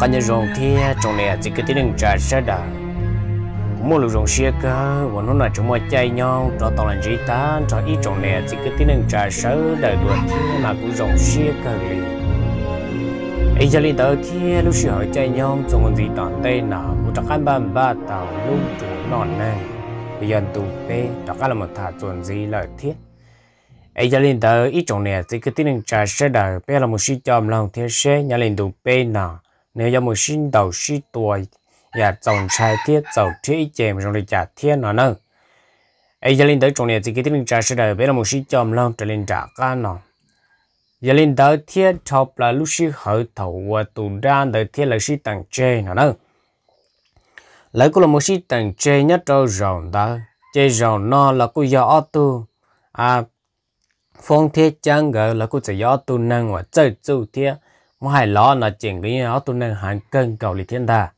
cả nhà rồng thì trong này chỉ cái tiếng trả sẽ đã mua lúa rồng xia cả và nó nói chúng mày chay nhau cho tàu là gì ta cho ít trong này chỉ cái tiếng trả sẽ đời được thì mà cũng rồng xia cả liền ấy giờ lên tới thì lúc xưa hỏi chay nhau trong còn gì toàn tây nào cũng cho các bạn ba tàu luôn chủ nòn này bây giờ tụ tê cho các là một thả chuẩn gì lời thiết ấy gia đình tớ ít trong nè chỉ cái tiếng trả sẽ đời bây là một suy chồng lòng thế sẽ nhà lên tụ tê nào nếu giờ một sinh đầu suy tuổi và dòng dạ, trai thiết dầu thế chèm trong lịch trả thiết nó nâng ấy giờ lên tới trong này thì cái tiếng trả sẽ đời bây giờ một sinh chồng lâu trở linh trả ca nó giờ linh tới thiết chọc là lúc sinh hở thầu và tù ra tới thiết là sinh tầng chê nó nâng lấy cô là một sinh tầng chê nhất cho rộng đó chê rộng nó là cô do ô tu à phong thiết chẳng gỡ là cô sẽ gió tu năng và chơi chủ thiết mà hai lo nó chỉnh lý nó tụi nên hàng cân cầu lý thiên đà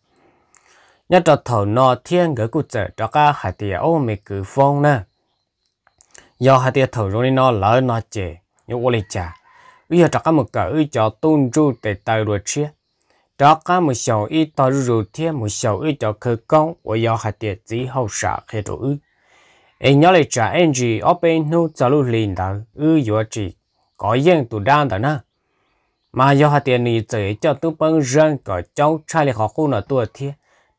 nhất là thầu nó thiên gỡ cụ trợ cho cả hai tia ô mì cứ phong nè do hai tia thầu rồi nó lỡ nó chè như ô lý trà bây giờ cho cả một cỡ cho tuôn ru để tay rồi chia cho cả một sầu ít tao ru thiên một sầu ít cho cơ công và do hai tia chỉ hậu sợ khi ư anh nhớ lại trả anh gì ở bên nô cho lưu liền đó ư vừa chỉ có riêng tụ đan đó nè mà do hạt tiền này chỉ cho tu bưng răng có cháu trai là khó khu nọ tuổi thiệt,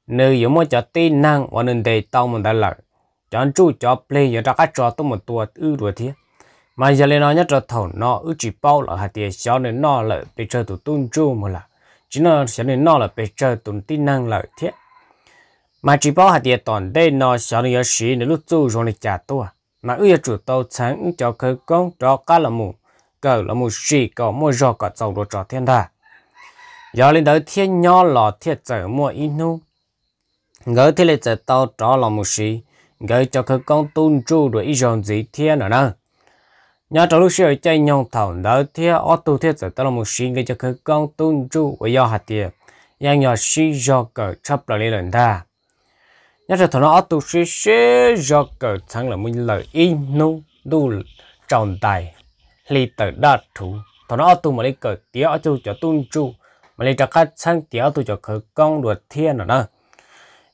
nếu yếu một cho tin năng và nên để tao mình đã lợi chọn chú cho play giờ ra các trò tu một tuổi ư đuổi thiệt, mà giờ lên nó nhất là thầu nó ư chỉ bao là hạt tiền cho nên nó là bị chơi tụ tung chú mà là chỉ nó cho nên nó là bị chơi tụ tin năng lợi thiệt, mà chỉ bao hạt tiền toàn đây nó cho nên yếu sĩ nên lúc chú rồi trả tôi mà ư chủ tàu sáng cho khởi công cho cá là mù cờ là một gì cờ mua giò cả dầu đồ trò thiên đà giờ lên tới thiên nho là thiên chở mua inu gỡ thiên lệ chở tàu trò là một gì gỡ cho cơ công tuôn chu rồi ý dòng gì thiên nữa nè nhà trong lúc xưa chơi nhông thầu đỡ thiên ô tu thiên chở tàu là một gì gỡ cho cơ công tuôn chu và do hạt tiền nhà nhà xí giò cờ chấp là lên lần ta nhà trò thằng nó ô tu xí xí giò cờ thắng là mình lợi inu đủ trọng tài lì tờ đa thủ thọ nó tu mà lì cờ tía ở chu cho tung chu mà lì cho các sang tía tu cho khởi công đuổi thiên nữa nè.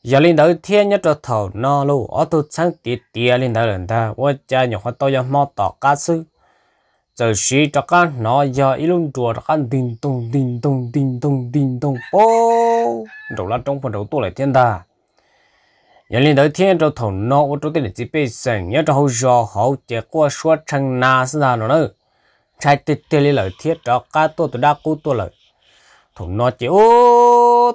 giờ lên đầu thiên nhất cho thầu nó luôn ở tu sang tía tía lên đầu lần ta qua cha nhỏ hoa to giờ mò tỏ cá sư giờ sĩ cho các nó giờ ít luôn chùa cho các tin tung tin tung tin tung tin tung ô đầu lá trong phần đầu tu lại thiên ta nhân lên tới thiên cho thầu nó ở chỗ tiền chỉ bị sành nhớ cho hậu giờ hậu chỉ qua suốt thằng na sinh ra nó nữa trái tê tê lên lời thiết đó cá tô tôi đa cú tôi lời thùng nó chỉ ô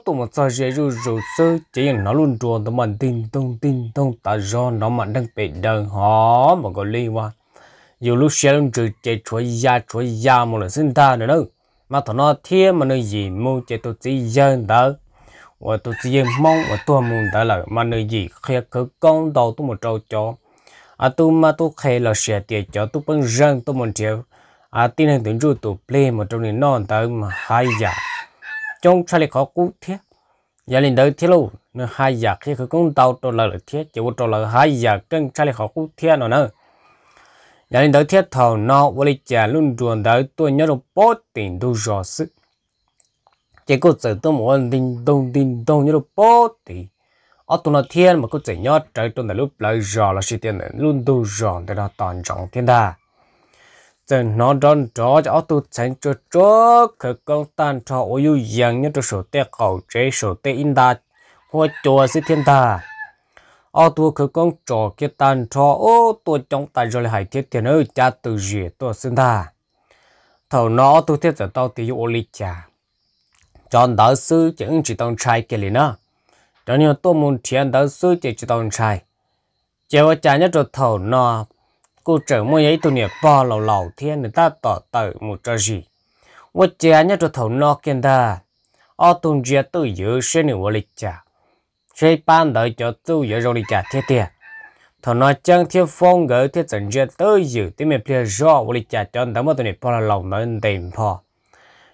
tôi một sao dễ rù rù sơ chỉ nó luôn tròn tôi mình tin tông tin tông ta do nó mà đang bị đờ họ mà còn liên quan dù lúc xe luôn trừ chạy chuối da chuối da một lần sinh ta nữa đâu mà thằng nó thiết mà nó gì mu chạy tôi chỉ dân đó và tôi chỉ dân mong và tôi muốn đã lời mà nơi gì khi cứ con đầu tôi một trâu chó à tôi mà tôi khai là xe tiền chó tôi bằng dân tôi muốn chịu à tin này tưởng rồi tổ play mà trong này non tới mà hai giả trong trái lại khó cú thiết gia đình tới thiết luôn nó hai giả khi cứ công tàu tổ lợ thiết chỉ có tổ là hai giả cân trái lại khó cú thiết nó nữa gia đình tới thiết thầu nó vô lý trả luôn chuồn tới tôi nhớ được bó tiền đu rõ sức chỉ có sự tôi muốn tin đông tin đông nhớ được bó tiền ở tuần thiên mà có chỉ nhớ trời tuần là lúc lại giờ là sự tiền luôn đu rõ để nó toàn trọng thiên đà giờ nó đón đó cho tu thành cho cho khởi công tan cho ô yêu yang nhất cho số tiền cầu chế số tiền in đạt hoa chùa sĩ thiên ta ô tu khởi công cho kia tan cho ô tu trong tài rồi hải thiết thiên ơi cha tự gì tu sinh ta thầu nó tu thiết giờ tao tiêu ô lịch cha chọn đạo sư chỉ ứng chỉ tông trai kia liền đó chọn nhiều tu môn thiên đạo sư chỉ chỉ tông trai chỉ có cha nhất cho thầu nó cô trở mua giấy tụi nè bò lầu lầu thiên người ta tỏ tờ một trò gì vợ chả nhớ cho thầu nó kiên ta ở tuần chia tôi giữ xe nửa vợ lịch trả xe ban đợi cho tự giữ rồi lịch trả thiệt thiệt thầu nó chẳng thiệt phong gỡ thiệt chẳng chia tự giữ thì mình phải rõ vợ lịch trả cho anh ta mà tụi nè bò lầu lầu nói tiền phò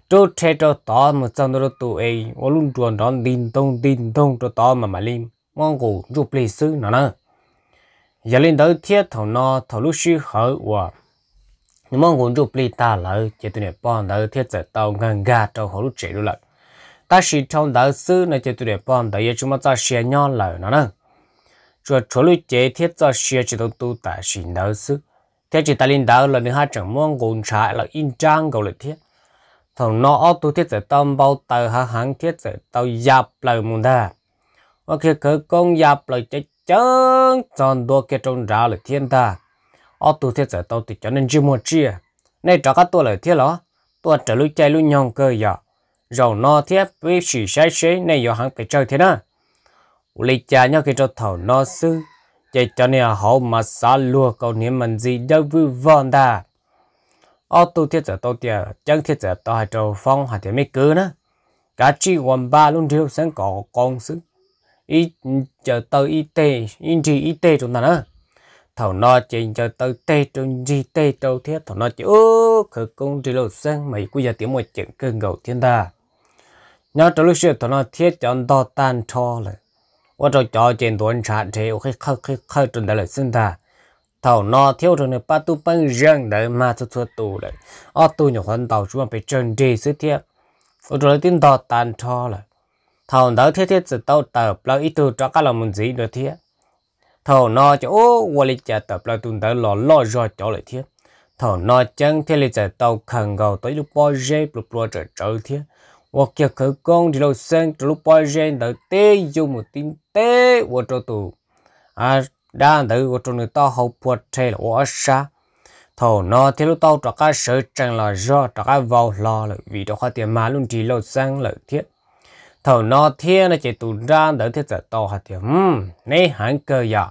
chỗ thế chỗ tỏ mà trong đó tụi ấy vợ luôn chuồn đón tin tông tin tông cho tỏ mà mà lim mong cổ chụp lịch sử nó nữa giờ lên đầu thiết thầu nó thầu lúc sư hở và nhưng mà nguồn chụp bị ta lỡ chỉ tụi này bọn đầu thiết giờ tàu ngang ga trong hồ lúc chế luôn lợ ta chỉ trong đầu sư này chỉ tụi này bọn đầu giờ chúng ta xe nhau lỡ nó nè cho chỗ lúc chế thiết giờ xe chỉ đầu tư, ta chỉ đầu sư thế chỉ ta lên đầu là nữa hai chẳng mong nguồn trái là in trang cầu lại thiết thầu nó ở tu thiết giờ tàu bao tờ hàng thiết giờ tàu nhập lại mùng ta ok cỡ công nhập lại chết chẳng chọn đua cái trong ra là thiên ta ở tu thiết giải tao thì cho nên chưa một chia à. nay trả các tôi lời thiết đó tôi trở lúc chạy lúc nhong cơ giờ rồi nó thiết với sự sai sấy này giờ hắn phải chơi thế na, lấy cha nhau cái cho thầu nó sư chạy cho nên à, họ mà xa lùa câu niệm mình gì đâu vui vòn ta ở tu thiết giải tao thì à, chẳng thiết giải tao hay trâu phong hay thì mấy cứ na, cả chi quần ba luôn thiếu sáng có con sức ít ừ, chờ tới ít tê ít gì ít tê chúng ta nữa thầu nó chỉ chờ tới tê trong gì tê đâu thiết thầu nó chỉ ơ khởi công chỉ lộ sang mấy quý giờ tiếng một chuyện cơn gầu thiên ta nhớ trong lúc xưa thầu nó thiết chọn đo tan cho lại và cho cho trên tuần sản thế ok khơi khơi khơi trên đại lời sinh ta thầu nó thiếu trong này ba tu băng răng để mà thu thu tù đấy ở tu nhiều hơn tàu chúng mà phải chân đi sứ thiết và rồi tin đo tan cho lại thầu đó thiết thiết từ tàu tờ bao ít từ cho các lòng mình gì được thiết thầu nó cho ô vô lý chả tập là tuần tới lo lo rồi cho lại thiết thầu nó chân thiết lý chả tàu khẩn gầu tới lúc bao giờ lúc bao giờ trở thiết hoặc kia khởi công thì lâu sen từ lúc bao giờ đợi tê dùng một tin tê và cho tù à đang đợi và cho người ta hậu bột thế là ô sa thầu nó thiết lúc tàu cho các sở chẳng là do cho các vào lo là vì đó khoa tiền mà luôn chỉ lâu sang lợi thiết thầu nó thiên là chỉ tụ ra đỡ thiết giả to hạt thì ừm nay hắn cơ giờ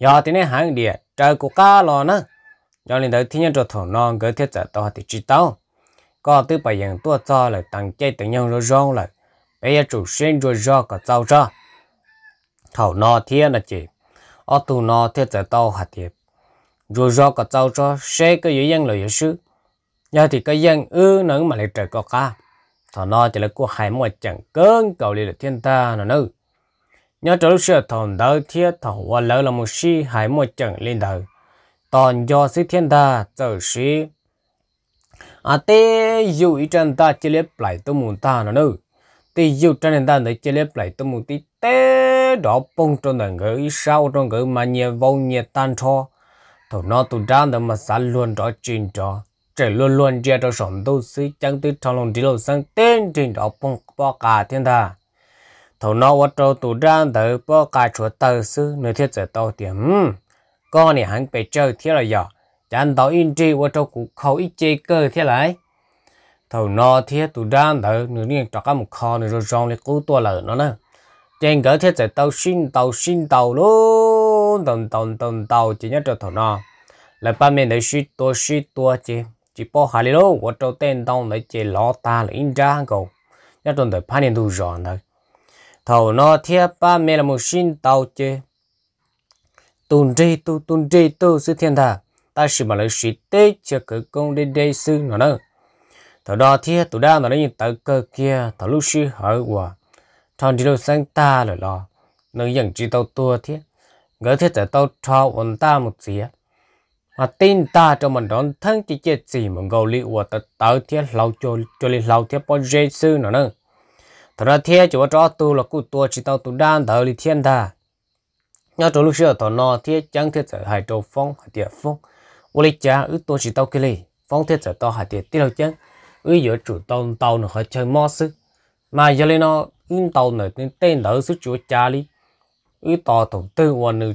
giờ thì nay hắn địa trời của ca lo nữa giờ nên đỡ thiên nhân cho thầu nó gỡ thiết giả to hạt thì chỉ tao có từ bảy dạng tua cho lại tăng chơi tự nhân rồi rong lại bây giờ chủ sinh rồi do có tao cho thầu nó thiên là chỉ ở tụ nó thiết giả to hạt thì rồi do có tao cho sẽ cái dân lời sư giờ thì cái dân ư nữa mà lại trời có ca thọ nó chỉ là của hai mươi chẳng cơn cầu lì là thiên ta nó nữ nhớ trở lúc xưa thọn đỡ thiết thọ hoa lỡ là một si hai mươi chẳng lên đời toàn do sĩ thiên ta tự sĩ à tê dù ý chân ta chỉ liếp lại tôi muốn ta nó nữ tê dù chân ta để chỉ liếp lại tôi muốn tí tê đó bông trong đời ngữ sau trong ngữ mà nhẹ vô nhẹ tan cho thọ nó tụ ra mà xa luôn đó chuyện cho trẻ luôn luôn chia cho sống đâu sĩ chẳng tư trong lòng đi lâu sang tên trên đó bông bó cả thiên thà thầu nó ở trâu tù trang tới bó cả chúa tờ sư nơi thiết giải tàu điểm con này hắn bị chơi thiết là giỏ chẳng tàu yên tri ở trâu cụ khâu ít chê cơ thiết lại thầu nó thiết tù trang tới nửa niên cho cả một kho nửa rồi rong lấy cứu tua lợn nó nè trên cỡ thiết giải tàu xin tàu xin tàu luôn tàu tàu tàu tàu chỉ nhất cho thầu nó lại ba mình để suy tua suy tua chứ chỉ bỏ hà lì lô vợ trâu tên đông lấy chế lọ ta là in ra hàng cầu nhất trong đời phát hiện thu dọn thôi thầu nó thiết ba mẹ là một sinh tàu chế tuần trì tu tuần trì tu sư thiên thà ta chỉ mà lấy sĩ tế cho cái công đi đây sư nó nữa thầu đó thiết tụ đa nó lấy tờ cơ kia thầu lúc sư hỏi quả thằng đi đâu sáng ta là lo nơi dần chỉ tàu tua thiết ngỡ thiết tại tàu cho ổn ta một gì á mà tin ta cho mình đón thân chỉ chết gì mình gầu li của tớ tớ thiết lâu cho cho li lâu thiết bao giây sư nữa nữa thật ra thiết chỉ có cho tu là cụ tua chỉ tao tu đan thờ li thiên ta nhớ trong lúc xưa thọ nọ thiết chẳng thiết sợ hải châu phong hải địa phong ô li cha ứ tua chỉ tao kia li phong thiết sợ tao hải địa tiết lâu chẳng ứ giữa chủ tao tao nó khỏi chơi mò sư mà giờ lên nó ứ tao nữa tên đỡ sư chúa cha li ứ tao thủng tư quan nữa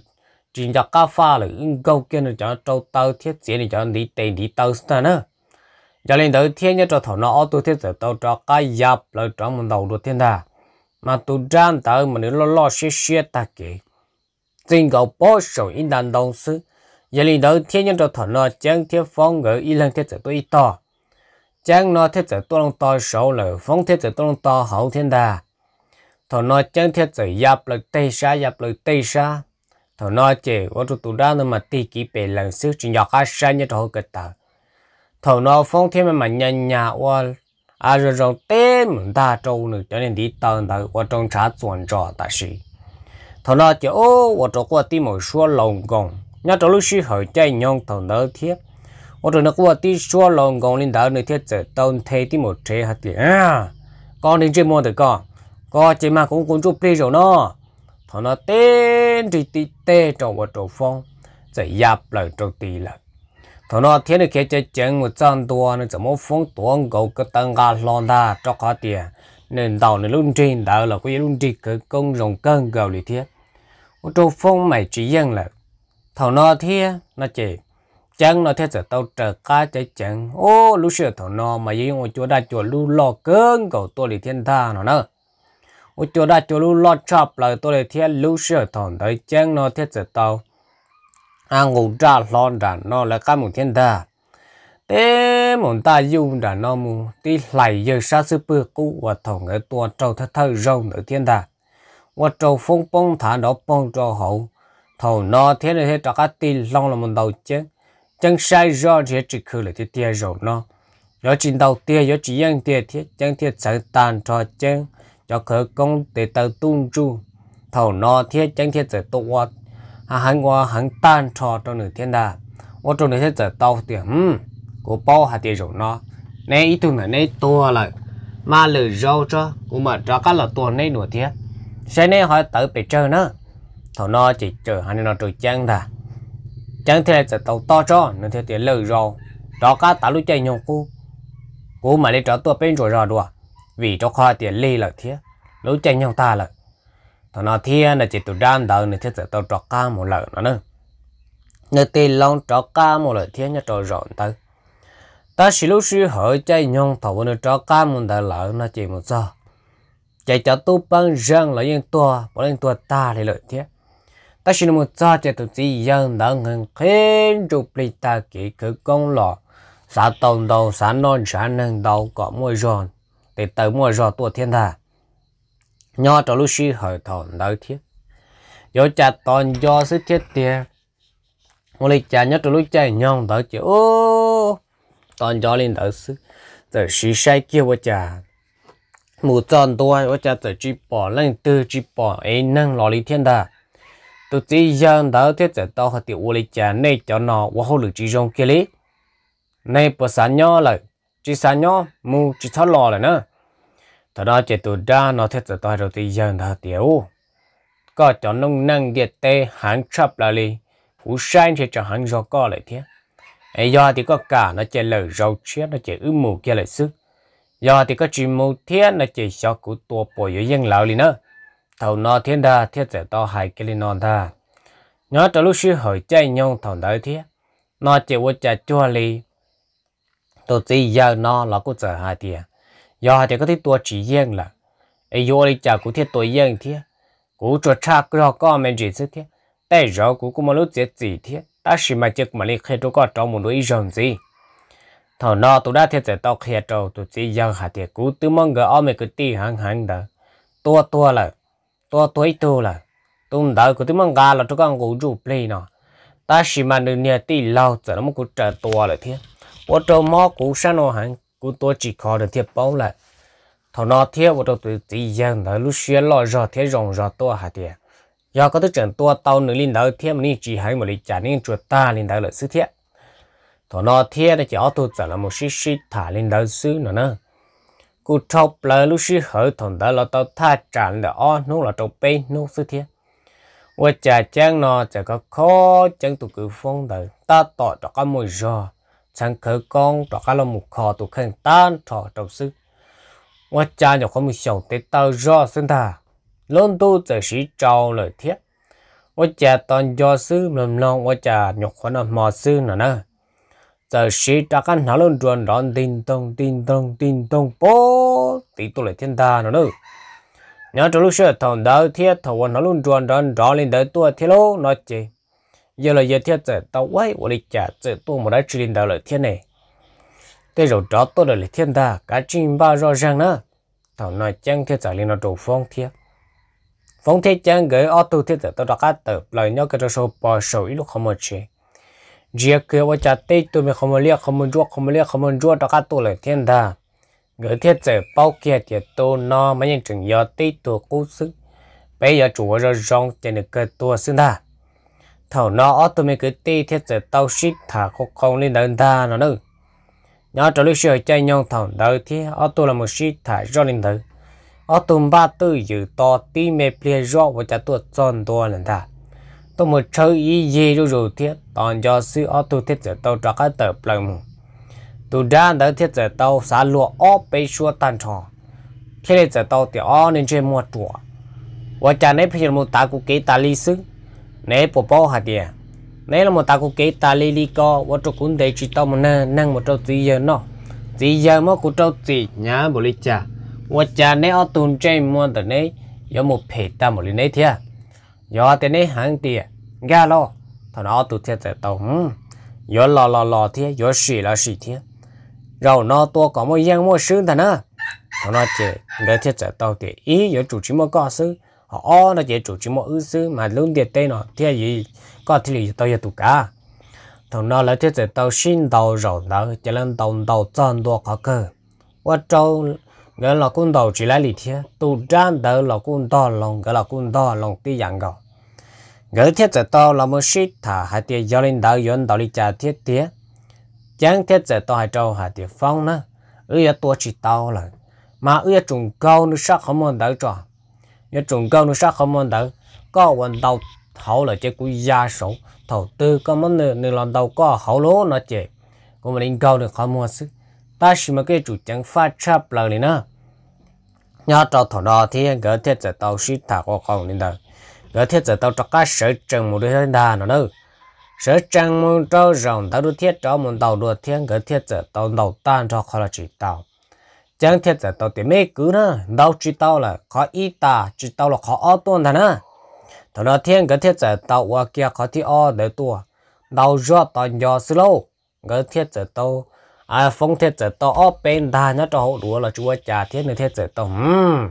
chỉ cho cá pha là ứng câu kia là cho trâu tàu thiết chế này cho đi tiền đi tàu sao nữa cho nên tới thiên nhất cho thảo nó tôi thiết giờ tàu cho cá dập là cho mình đầu được thiên đà mà tôi gian tới mà nếu lo lo xí xí ta kì tình cầu bó sầu in đàn đồng sư giờ nên tới thiên nhất cho thảo nó chẳng thiết phong gỡ y lần thiết giờ tôi ít to chẳng nó thiết giờ tôi long to sầu là phong thiết giờ tôi long to hậu thiên đà thảo nó chẳng thiết giờ dập là tây sa dập là tây sa thọ nói chè ô tô tụi đa nó mà ti kỹ bề lần xứ chuyện nhỏ khá sai nhất thọ cái tờ thọ nó phong thêm mà nhận nhà ô à rồi rồi té mình ta trâu nữa cho nên đi tàu ta ô trong trá chuẩn trò ta sĩ thọ nó chè ô ô trâu qua tì mỗi số lồng gồng nhớ trâu lúc xí hỏi chạy nhông thọ nói thiệt, ô trâu nó qua ti số lồng gồng lên đảo nữa thiệt giờ tàu thế tì một thế hạt tiền à, con đến chơi mua được con con chỉ mà cũng cũng chụp đi rồi nó thọ nó tên thì tì tê trong một chỗ phong chạy dạp lại trong tì lại thọ nó thiên được kia chơi chân một trăm tua nó chẳng phong tuôn cầu cái tăng ga lon ra cho khó nên đầu này luôn trên đầu là cái luôn trên cái công dụng cân gầu lý thiết một chỗ phong mày chỉ dân là thọ nó thiên nó chỉ chân nó thế giờ tao trở cá chạy chân ô lúc xưa thằng nó mà dùng chúa đã chúa lu lo cơn cầu tôi đi thiên tha nó nữa ô chỗ đã chỗ lu lo chop là tôi để thiết lu sửa thon tới nó thiết giật tàu à ngủ ra lo ra nó là cái thiên đà thế muốn ta dùng ra nó mu tí lại giờ sa sư bự cũ và thòng cái tua trâu thơ thơ rồng ở thiên đà và trâu phong bông thả nó bông cho hậu thầu nó thế này thế cho cái tí là một đầu chứ chẳng sai rõ thì chỉ khử là thế rồi nó nó chỉ đầu tia nó chỉ yên tia thế chẳng tia sáng tan cho chứ cho khởi công để tàu tung chu thầu nó thiết chẳng thiết giải tụ hoa à hắn hoa hắn tan cho cho nửa thiên đà ô trong nửa thiết giải tàu tiền, hmm của bao hạt tiền rồi nó nay ít tuần nay to lại mà lử rau cho cũng mà cho các là to nay nửa thiết sẽ nay hỏi tự bị chơi nữa thầu nó chỉ chờ hắn nó trời chăng thà chẳng thiết giải tàu to cho nửa thiết tiền lử rau đó các tàu lúc chơi nhau cu cũng mà để cho tôi bên rồi rồi đùa vì cho khoa tiền lì là thế lối tranh nhau ta là thằng nó thế là chỉ tụi đan đầu này thế giờ tao trọ ca một lần nữa nữa nơi tiền long trọ ca một lần thế nhá trọ rộn tới ta chỉ lúc sư hỏi chạy nhau thầu nó trọ ca một đời lỡ nó chỉ một giờ chạy cho tu băng răng là yên tua bỏ lên tua ta thì lợi thế ta chỉ một giờ chạy tụi chỉ dân đã ngừng khen chụp lấy ta kỹ cứ công lọ sa tông đầu sa non xã nâng đầu có môi giòn để tớ mua rò tua thiên thà nho cho lúc xí hỏi thọn đỡ thiết do chặt toàn do sức chết tiền một lịch chả cho lúc chạy nhong đỡ chứ ô toàn do lên đỡ sức giờ xí sai kêu vô chả mù tròn tôi vô chả giờ chỉ bỏ lên từ chỉ bỏ ấy nâng lò lý thiên thà tôi chỉ dân đỡ thiết giờ tao hỏi tiểu ô lịch chả này cho nó vô hậu lực chỉ rong kia lý này bỏ sản nho lại chỉ sản nho mù chỉ thoát lò lại nữa thật đó chỉ tụ đa nó thiết giờ tôi rồi thì giờ nó tiểu có cho nông năng địa tê hàng chập là li phú sai sẽ cho hàng do co lại thế ấy do thì có cả nó chỉ lời rau chết nó chỉ ướm mù kia lại sức do thì có chuyện mù thiết nó chỉ cho cú tua bồi dưới dân lão li nữa thầu nó thiên đa thiết sẽ to hai cái li non ta nhớ cho lúc xưa hỏi chạy nhau thầu đấy thế nó chỉ vô chả chua li tôi chỉ giờ nó là cũng giờ hai tiền giờ thì có thể tua chỉ riêng là ai vô đi chả cũng thiết tua riêng thế, cũng cho cha cho con mình chỉ sức thế, tại giờ cũng cũng mà lúc chết gì thế, ta chỉ mà chết mà lấy khi tôi có trong một đôi rồng gì thằng nọ tôi đã thiết sẽ tao khi trâu tôi chỉ giờ hạt thiết cũng tự mong người ông mình cứ ti hàng hàng đó tua tua là tua tuổi tua là tôi đợi cứ tự mong gà là tôi còn ngủ rủ play nọ ta chỉ mà đừng nhà ti lâu giờ nó mới cứ chờ tua là thiết ô tô mò cũng sang nó cú tôi chỉ khó được thiết bao lại thằng nó thiệp vào đầu tuổi tí giang đó lúc xuyên lo rõ thế rồng rõ to hả tiền do có tức trận tua tàu nữ linh đỡ thiệp mình chỉ hay một lý trả nên chuột ta linh đỡ lợi sứ thiệp thằng nó thiệp là chỉ ở trả là một sĩ sĩ thả linh đỡ sứ nữa nữa cú trâu lỡ lúc xí hở thằng đó là tao tha trả là o nó là trâu bê nó sứ thiệp và chả chàng nó chả có khó chẳng tụ cử phong đời ta tỏ cho có mùi rõ chẳng khởi con đó các lòng một khó tụ khen tan trò đầu sư ngoài cha nhỏ không một sống tế tao rõ sinh thà luôn tu tự sĩ trao lời thiết ngoài cha toàn do sư mầm non ngoài cha nhỏ không nằm mò sư nữa nè giờ sĩ đã căn nó luôn truyền đón tin tông tin tông tin tông bố tí tu lại thiên ta nữa nữa nhớ trong lúc xưa thằng đó thiết thằng nó luôn truyền đón rõ lên đời tua thiết lô nó chỉ giờ là giờ thiên giờ tao quay của lịch trả giờ tôi một đã truyền đạo lời thiên này thế rồi đó tôi là lịch thiên ta cả chim ba rõ ràng nữa tao nói chẳng thiên giờ lên nó đồ phong thiên phong thiên chẳng gửi ô tô thiên giờ tao đã cắt tờ lời nhau cái số bỏ số ít lúc không một chế giờ kia ว่าจะตีตัวไม่ขโมยเลี้ยขโมยจ้วขโมยเลี้ยขโมยจ้วตะกัดตัวเลยเทียนดาเกิดเทียนเจอเป้าเกียเตียตัวนอไม่ยังถึงยอตีตัวกู้ซึ่งไปยอจู่ว่าจะร้องจะหนึ่งเกิดตัวซึ่งได้ thầu nó tôi mình cứ ti thiết sẽ tao ship thả không không lên đơn ta nó nữa nhớ trở lúc sửa chơi nhau thầu đầu thì ở tôi là một ship thả cho lên thử ở tụi ba tư giữ to ti mê ple rõ và chả tụi tròn to lên ta, tôi một chơi ý gì rồi rồi thiết toàn do sư ở tôi thiết sẽ tao cho cái tờ plum tôi ra đỡ thiết sẽ tao xả lụa ở bên xua tan tròn khi lên sẽ tao thì ở nên chơi mua chuột và chả nấy phải một tá của kế ta lý sức nè bố bố hạt kìa nè là một ta cũng kể ta li li co và cho cũng để chỉ tao mà nè nâng một trâu gì giờ nó gì giờ mà cũng trâu gì nhá bố lý cha và cha nè ở tuần trên mua từ nè có một phe ta một lý nè thia do thế nè hàng tiền ga lo thằng nó tụt thiệt tại tao hừm do lò lò lò thia do xì là xì thia rồi nó tua có một giang mua sướng thằng nó thằng nó chơi người thiệt tại tao thì ý do chủ chỉ mua có sướng họ nó chỉ chủ chỉ một ư sư mà luôn địa tây nó thế gì có thì lý tao tụ cá. thằng nó là thiết giới tao xin tao rồi đó chỉ lần tao tao chọn đồ khó cơ và trâu người là quân đầu chỉ lại lý thế tụ trang đó là quân to lòng ngỡ là quân to lòng tí dạng gạo Người thiết giới tao là một shit thả hai tia gió lên đạo yến đạo lý cha thiết thế chẳng thiết giới tao hai trâu hai tia phong nữa ư ya tua chỉ tàu là mà ư ya trùng câu nó sắc không muốn đỡ tròn nhớ trùng câu nó sát không mong đỡ có quần đầu hậu là chế của gia sổ thầu tư có món nửa nửa lần đầu có hậu lố nó chế của mình câu được không mua sức ta chỉ mà cái chủ chẳng phát chắp lời này nữa nhớ trò thổ đó thì gỡ thiết giải tàu sĩ thả qua con lên đời gỡ thiết giải tàu cho cá sở trần một đứa đà nó đâu sở trần một trâu rồng tao đua thiết cho một tàu đua thiên gỡ thiết giải tàu đầu tan cho khó là chỉ tàu chẳng thiệt giả tao tiền mấy cứ nữa đâu chỉ tao là khó y ta chỉ tao là khó ở tuần thằng nè. thằng nó thiên cái thiệt giả tao qua kia khó thi ở để tua đâu rõ tao nhớ xí lâu cái thiệt giả tao à phong thiệt giả tao ở bên ta nó cho hậu đũa là chúa cha thiên này thiệt giả tao hmm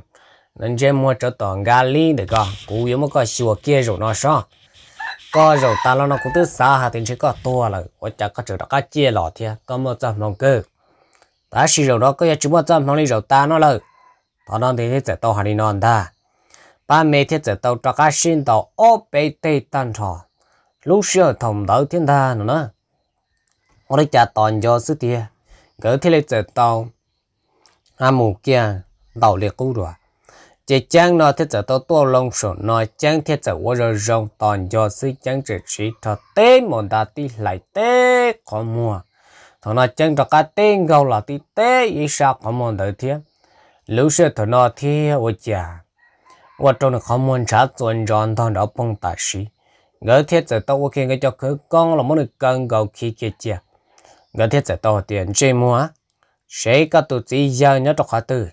nên chơi mua cho tao gali để con cú yếu một cái xua kia rồi nó sao có rồi ta lo nó cũng tới xa hà tiền chỉ có tua là ở chả có chỗ đó cá chia lọ thiên có một trăm mong cơ ta xì rồi đó có chúng ta không đi rồi ta nó lời ta nó thì thiết tàu hà đi non ta ba mẹ thiết tàu cho cá xin tàu ô bê tê tan trò lúc xưa thòng đỡ thiên ta nữa nó ở đây cha toàn do sức tia gỡ thiết lấy tàu à mù kia đầu liệt cú rồi chỉ chẳng nó thiết tàu tua lông sổ nó chẳng thiết tàu ở rồi rong toàn do sức chẳng chỉ chỉ cho tế một đa tí lại tế có mua thằng nó chân cho cái tên gấu là tí tê ý sao không muốn đợi thiên lưu sư thằng nó thì ô chà ô trong nó không muốn trả tuần tròn thằng đó bông tạ sĩ ngỡ thiết giờ tao ok cái cho cứ con là muốn được cân gâu khi kia chà ngỡ thiết giờ tao tiền chơi mua sẽ có tụ chỉ giờ nhớ cho khóa từ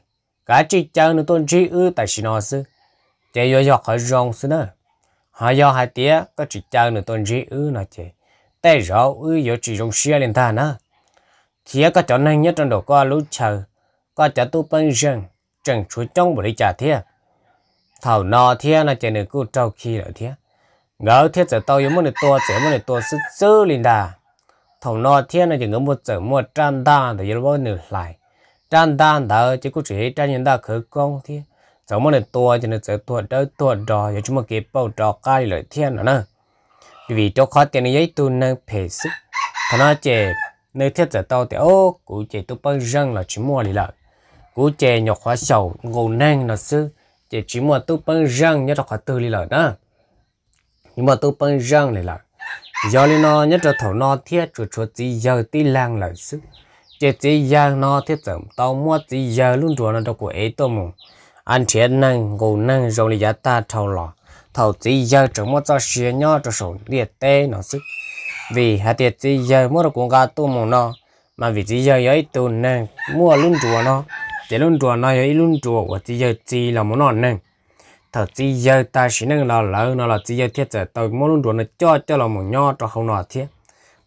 cả chỉ chân nó tuần chỉ ư tại sĩ nó sư chạy vô cho khỏi rong sư nữa họ do hai tía có chỉ chân nó tuần chỉ ư nó chạy tay rõ ư vô chỉ rong xia lên ta nữa khi có chỗ này nhất trong đầu có lũ chờ có chỗ tu bên rừng chẳng chú trong bởi trả thế thảo nọ thế là chỉ nên cứ trâu khi rồi thế ngỡ thế giờ tao yếu một được tua chỉ một được tua sức sư liền đà thảo nọ thế là chỉ ngỡ một giờ mua trang đan để yếu muốn được lại trang đan đó chỉ có chỉ trang nhân đa khởi công thế giờ một được tua chỉ nên giờ tua đỡ tua đò giờ chúng mà kịp bao trò cai rồi thế nữa nè vì cho khó tiền giấy tu năng phê sức thằng nó chỉ nơi thiết giờ tao thì ô cụ chế tôi bưng răng là chỉ mua đi lại cụ chế nhỏ khóa sầu ngô nang là sư chế chỉ mua tôi bưng răng nhất là khóa tư đi lại đó nhưng mà tôi bưng răng này là do lên nó nhất là thổ nó thiết chuột chuột gì giờ tí lang là sư chế chỉ giờ nó thiết giờ tao mua gì giờ luôn rồi nó đâu của ấy tôi mù ăn chế năng ngô nang rồi là giá ta thầu lò thầu chỉ giờ chẳng mua cho xe nhỏ cho sổ liệt tê nó sức vì hạt tiệt gì giờ mua được cũng cả tu mù nó mà vì gì giờ ấy tu nè mua luôn chùa nó chỉ luôn chùa nó ấy luôn chùa và gì giờ gì là muốn nó nè thật gì giờ ta chỉ nên là lỡ nó là gì giờ thiết giờ tôi mua luôn chùa nó cho cho là một nho cho không nọ thiết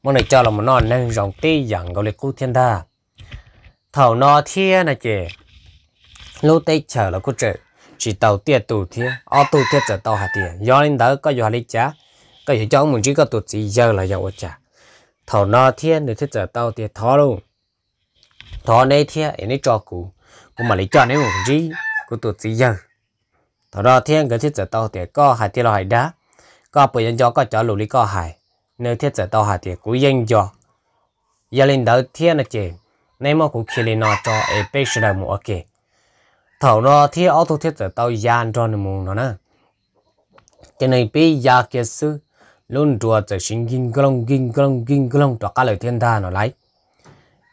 mua này cho là một nó nè dòng tê dạng gọi là cú thiên đa thầu nọ thiết nè chị lúc tê chờ là cú trời chỉ tàu tiệt tù thiết ô tù thiết giờ tàu hạt tiệt do linh đó có do hạt lý tại vì cho mình chỉ có tụt gì giờ là giàu chả thảo nó thiên để thích giờ tao thì thó luôn thó đây thiên ấy cho cụ cũng mà lấy cho nên một chỉ có tụt gì giờ thảo nó thiên cái thiết giờ tao thì có hai thiên là hai đá có bởi dân cho có cho lũ lý có hai nếu thiết giờ tao hai thì cũng dân cho giờ lên đầu thiên là chị nên mà cũng khi lên nó cho ấy bây giờ là một cái thảo nó thiên auto thiết giờ tao gian cho nên mù nó nè cái này bây giờ kia sư luôn chùa chạy xin kinh glong kinh glong kinh glong cho cả lời thiên tha nó lấy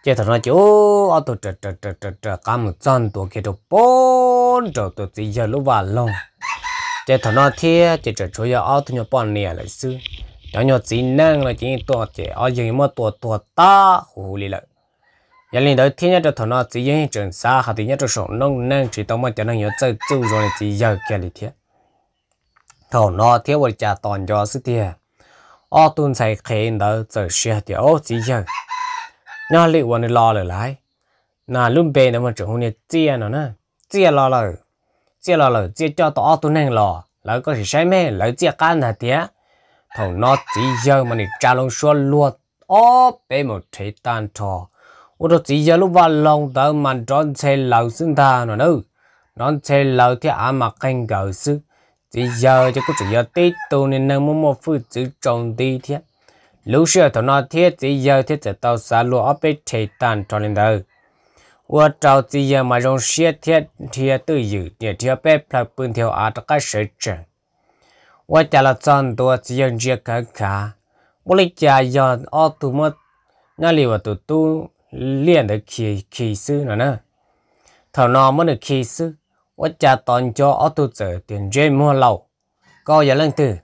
chế thật nói chú ô tô trật trật trật trật trật cả một chân tổ kia đồ bốn trật tổ chỉ giờ lúc vào lòng chế thật nói thế chế trật chú giờ ô tô nhỏ bọn nè lại sư nhỏ nhỏ chỉ năng là chỉ tổ chế ô giờ mà tổ tổ ta hù lì lại giờ lên tới thiên nhất trật thật nói chỉ giờ trường xa hạt thì nhất trật sống nông năng chỉ tao mà cho năng nhớ chơi chú rồi chỉ giờ kia lì thế thầu nó thiếu vật trả toàn cho sư thiệt ở tuần sai khi đó giờ xe thì ở chỉ giờ nhà lý quan lo lại lại nà luôn bê nó mà chúng hôm nay chia nó nè chia lo rồi chia lo rồi chia cho tao tuần này lo lại có gì sai mê lại chia can là tía thằng nó chỉ giờ mà này trả luôn số luôn ở bê một thế tan thò u đó chỉ giờ lúc vào lòng tao mà tròn xe lâu sinh ta nó nữa nó xe lâu thì à mặc canh cầu sức bây giờ cho cô chủ giờ tết tu nên nâng mua một phụ chữ trồng đi thế lúc xưa thằng nó thiết chỉ giờ thiết chỉ tàu xa lúa ở bên thầy tàn cho lên đời qua trâu chỉ giờ mà rong xe thiết thì tự dự để thiết bé phải bưng theo á tất cái sự chẳng qua trả là chọn tua chỉ giờ chia cả cả bố lấy trả giờ ở tu mất nhà liều ở tu luyện được kỳ kỳ sư nữa nè thằng nó mới được kỳ sư 我家当家阿都走点追莫老，高也能得。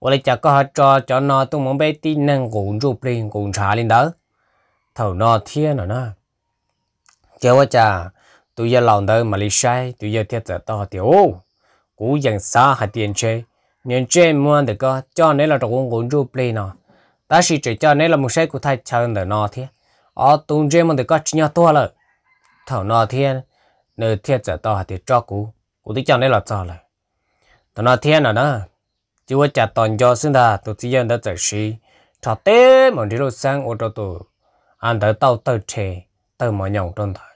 我来家高家家那都忙被敌人拱住边拱查领导，头那天了呢。叫我家 tôi giờ lòng đời mà lý sai tôi giờ thiết giờ to tiểu cú dân xa hạt tiền chơi nên chơi mua được có cho nên là trong cuốn du play nó ta chỉ chỉ cho nên là một sai của thay chân đời nó thế ở chơi mà được có chỉ nhau to là thảo nó thiên nơi thiết trả to thì cho cú cú thích chồng đấy là cho lại tao nói thiên là đó chỉ có trả toàn do xin ta tôi chỉ nhận được giải sĩ thọ tế mà đi đâu sang ô tô tụ ăn tới tàu tới chè tới mà nhộng trong thời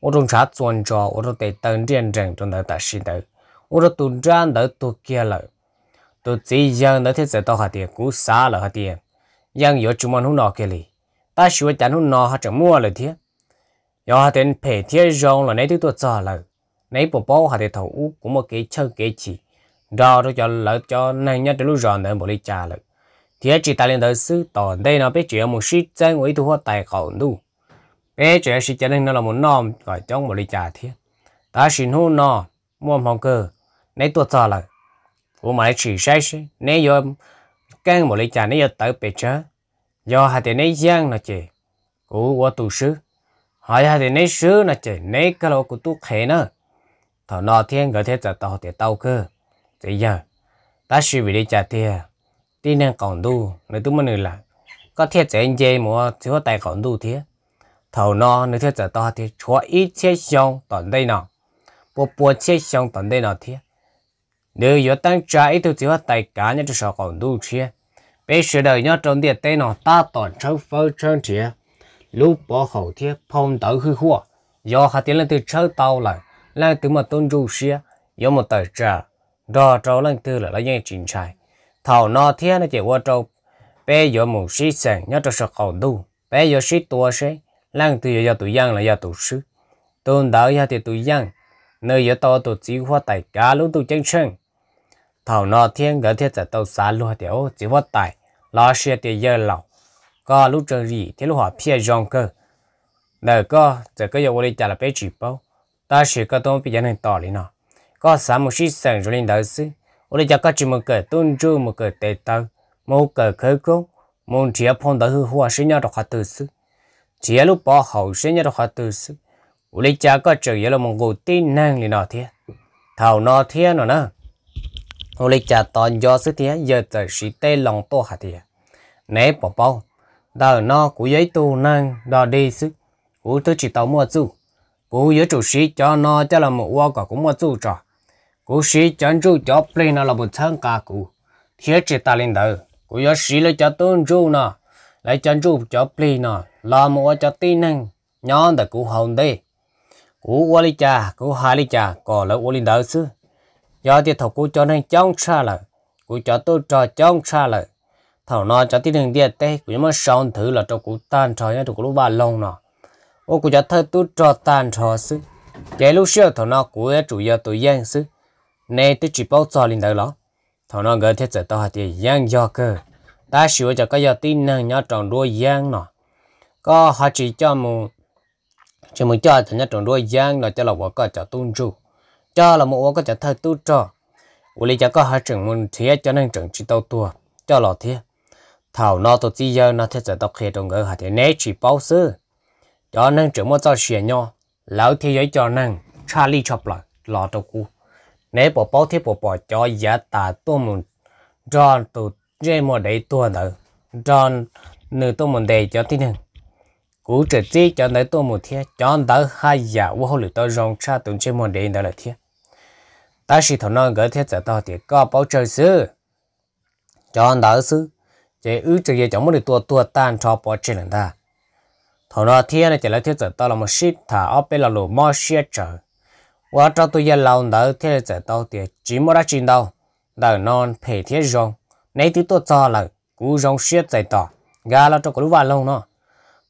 ô trong sát chuẩn cho ô tô tệ tân tiền rằng trong thời tại sĩ tới ô tô tụi trang tới tụi kia lại tôi chỉ nhận đã thiết trả to hạt tiền cú xa là hạt tiền nhưng yếu chúng mình không nọ kia lì ta sửa chắn không nọ hạt chẳng mua lại thiết giờ đến phải chơi rong là nấy thứ tôi trả lời nấy bộ bao hạt thì thầu u cũng một cái chơi cái chỉ đó rồi cho lỡ cho này nhá đến lúc rong đến bộ đi trả lời thì chỉ ta lên tới sư tỏ đây nó biết chuyện một sĩ chân với thu hoa tài khẩu nu bé chuyện sĩ chân nó là một nom gọi trong bộ đi trả thiết ta xin hô nó mua mong cơ nấy tôi trả lời của mà chỉ sai chứ nấy giờ cái bộ đi trả nấy giờ tới bề chớ do hạt thì nấy giang là chị của của tu sư hỏi ra thì nấy sứ là chỉ nấy cái lô của tu khé nữa thọ nọ thiên gỡ thế trả tàu thì tao cơ thế giờ ta suy về đi trả tiền tí nên còn đu nếu tôi muốn là có thiết chế anh chơi mà chỉ có tài còn đu thế thầu nọ nếu thiết trả tàu thì cho ít chế xong tận đây nọ bộ bộ chế xong tận đây nọ thế nếu yếu tăng trả ít tôi chỉ có tài cá nhất cho còn đu thế bây giờ đời nhớ trong điện tây nọ ta toàn trong phơi trong thiệt lúc bỏ khẩu thiết phong tử hư hua do hạt tiến lên từ chơi tàu lại lên từ mà tôn du xia do một tờ trà đo trâu lên từ là lấy nhanh trình trai thảo no thiết nó chỉ qua trâu bé do một sĩ sàng nhớ cho sạc khẩu đu bé do sĩ tua sĩ lên từ do tụi giang là do tụi sư tôn đạo do thì tụi giang nơi do to tụi chỉ hoa tài cả lúc tụi chân chân thảo no thiết gỡ thiết giả tàu xa luôn thì ô chỉ hoa tài lo xe thì giờ lòng có lúc trời gì thế lúc họ phía dòng cơ đời có giờ có giờ quay trả là bé chỉ bao ta sẽ có tôm bị dẫn đến tỏ lý nó có sáu một sĩ sản rồi lên đầu xứ quay trả có chỉ một cái tôn tru một cái tệ tao một cái khơi cố một chiếc phong đời hư hoa sinh nhật hoa hạt từ xứ chia lúc bỏ hậu sinh nhật hoa hạt từ xứ quay trả có trời giờ là một người tin năng lý nó thế thảo nó thế nó nữa quay trả toàn do xứ thế giờ trời sĩ tê lòng to hạt thế nè bỏ bao đào nó của giấy tu năng đò đi sức của tôi chỉ tàu mua chú của giới chủ sĩ cho nó cho là một hoa cả cũng mua chú trò của sĩ chọn chú cho plei nó là một thân cả cụ thiết chỉ ta lên đầu của giới sĩ lấy cho tôn chú nó lấy chọn chú cho plei nó là một cho tin năng nhon đã cụ hồng đi cụ hoa lý cha cụ hai lý cha còn lấy hoa lên đầu xứ do thì thầu cụ cho nên trong xa lại cụ cho tôi trò trong xa lại thảo nó cho tí đường điện tê cũng mà sống thứ là cho cụ tan trò nhá cho cụ ba lông nó ô cụ cho thơ tu cho tan trò sư cái lúc xưa thảo nó cụ chủ yếu tụi dân sư nay tôi chỉ bao cho linh đời lắm thảo nó gỡ thiết giờ tao thì dân do cơ ta sửa cho cái giờ tin năng nhá tròn đuôi dân nó có họ chỉ cho mù chỉ muốn cho thằng nhá tròn đuôi dân là cho là quả có cho tuân chủ cho là một quả có cho thơ tu cho ủa lý cho có họ trưởng muốn thiết cho nên trưởng chỉ tao tua cho là thiết thảo nó tổ chức giờ nó thế giờ tao khe đồng ngỡ hạt thế này chỉ bao sư cho nên chúng một cho xuyên nhau lão thế giới cho năng Charlie Chaplin lọ đầu cú nếu bỏ bao thế bỏ bỏ cho giá ta tôi muốn cho tụ chơi một đấy tôi nữa cho nữ tôi muốn để cho tin cú trực tiếp cho tới tôi một thiết cho tới hai giờ vô hồi tôi rong cha tụng chơi một đấy đó là thiết ta chỉ thằng nó gỡ thiết giờ tao thì có bao trời sư cho tới sư chế ứ trực giờ chẳng muốn được tua tua tan cho bỏ chết lần ta thầu nó thiên này chỉ là thiên giờ tao là một ship thả ở bên là lùm mò xe chờ qua cho tôi giờ lâu đỡ thiên là giờ tao thì chỉ mới đã chín đâu đỡ non phải thiên rong nấy tí tôi cho là cú rong xe giờ tao gà là cho cái lúc vào lâu nó